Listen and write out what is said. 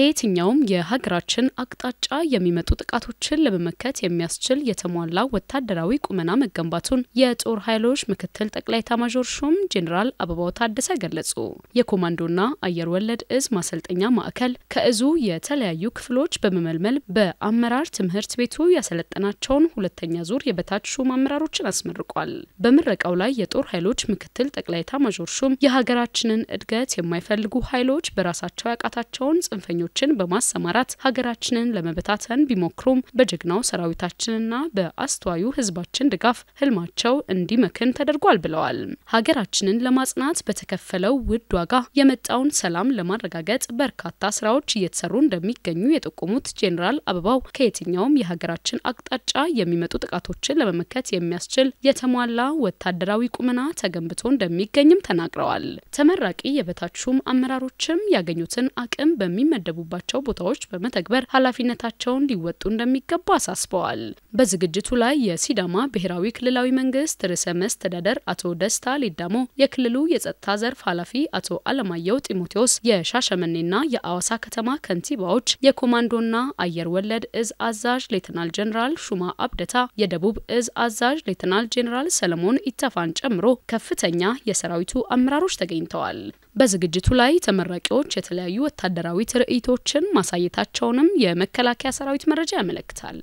ከየትኛውም የሀገራችን አቅጣጫ የሚመጡ ጥቃቶችን ለመመከት የሚያስችል የተሟላ ወታደራዊ ቁመና መገንባቱን የጦር ኃይሎች ምክትል ጠቅላይ ታማዦር ሹም ጄኔራል አበባው ታደሰ ገለጹ። የኮማንዶና አየር ወለድ እዝ ማሰልጠኛ ማዕከል ከእዙ የተለያዩ ክፍሎች በመመልመል በአመራር ትምህርት ቤቱ ያሰለጠናቸውን ሁለተኛ ዙር የበታች ሹም አመራሮችን አስመርቋል። በምረቃው ላይ የጦር ኃይሎች ምክትል ጠቅላይ ታማዦር ሹም የሀገራችንን እድገት የማይፈልጉ ኃይሎች በራሳቸው ያቃታቸውን ጽንፈኞች ኃይሎችን በማሰማራት ሀገራችንን ለመበታተን ቢሞክሩም በጀግናው ሰራዊታችንና በአስተዋዩ ህዝባችን ድጋፍ ህልማቸው እንዲመክን ተደርጓል ብለዋል። ሀገራችንን ለማጽናት በተከፈለው ውድ ዋጋ የመጣውን ሰላም ለማረጋገጥ በርካታ ስራዎች እየተሰሩ እንደሚገኙ የጠቆሙት ጄኔራል አበባው ከየትኛውም የሀገራችን አቅጣጫ የሚመጡ ጥቃቶችን ለመመከት የሚያስችል የተሟላ ወታደራዊ ቁመና ተገንብቶ እንደሚገኝም ተናግረዋል። ተመራቂ የበታች ሹም አመራሮችም ያገኙትን አቅም በሚመደ በተመደቡባቸው ቦታዎች በመተግበር ኃላፊነታቸውን ሊወጡ እንደሚገባ አሳስበዋል። በዝግጅቱ ላይ የሲዳማ ብሔራዊ ክልላዊ መንግስት ርዕሰ መስተዳደር አቶ ደስታ ሊዳሞ፣ የክልሉ የጸጥታ ዘርፍ ኃላፊ አቶ አለማየሁ ጢሞቴዎስ፣ የሻሸመኔና የአዋሳ ከተማ ከንቲባዎች፣ የኮማንዶና አየር ወለድ እዝ አዛዥ ሌተናል ጀኔራል ሹማ አብደታ፣ የደቡብ እዝ አዛዥ ሌተናል ጄኔራል ሰለሞን ኢተፋን ጨምሮ ከፍተኛ የሰራዊቱ አመራሮች ተገኝተዋል። በዝግጅቱ ላይ ተመራቂዎች የተለያዩ ወታደራዊ ትርኢት ትርኢቶችን ማሳየታቸውንም የመከላከያ ሰራዊት መረጃ ያመለክታል።